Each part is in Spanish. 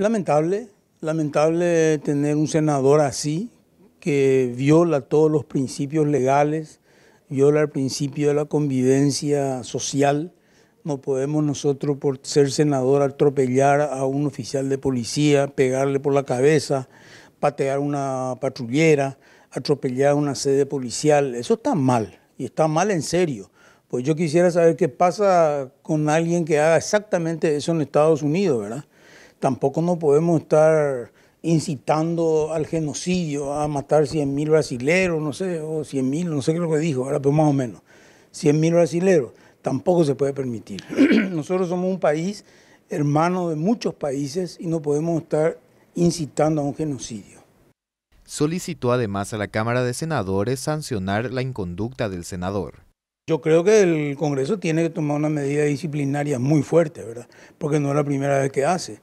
Lamentable, lamentable tener un senador así que viola todos los principios legales, viola el principio de la convivencia social. No podemos nosotros, por ser senador, atropellar a un oficial de policía, pegarle por la cabeza, patear una patrullera, atropellar una sede policial. Eso está mal, y está mal en serio. Pues yo quisiera saber qué pasa con alguien que haga exactamente eso en Estados Unidos, ¿verdad? tampoco no podemos estar incitando al genocidio, a matar 100.000 brasileros, no sé, o 100.000, no sé qué es lo que dijo, ahora pero pues más o menos, 100.000 brasileros, tampoco se puede permitir. Nosotros somos un país hermano de muchos países y no podemos estar incitando a un genocidio. Solicitó además a la Cámara de Senadores sancionar la inconducta del senador. Yo creo que el Congreso tiene que tomar una medida disciplinaria muy fuerte, ¿verdad? Porque no es la primera vez que hace.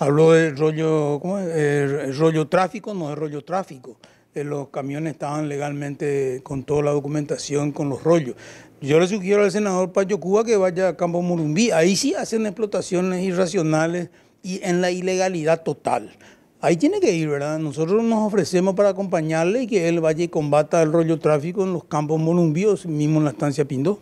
Habló del rollo, El rollo tráfico, no del rollo tráfico. Eh, los camiones estaban legalmente con toda la documentación, con los rollos. Yo le sugiero al senador Pacho Cuba que vaya a Campo Murumbí. Ahí sí hacen explotaciones irracionales y en la ilegalidad total. Ahí tiene que ir, ¿verdad? Nosotros nos ofrecemos para acompañarle y que él vaya y combata el rollo tráfico en los campos morumbíos, mismo en la estancia Pindó.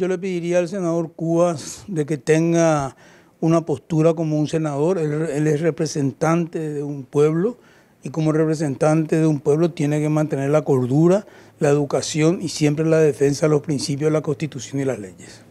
Yo le pediría al senador Cuba de que tenga una postura como un senador, él, es representante de un pueblo y como representante de un pueblo tiene que mantener la cordura, la educación y siempre la defensa de los principios de la Constitución y las leyes.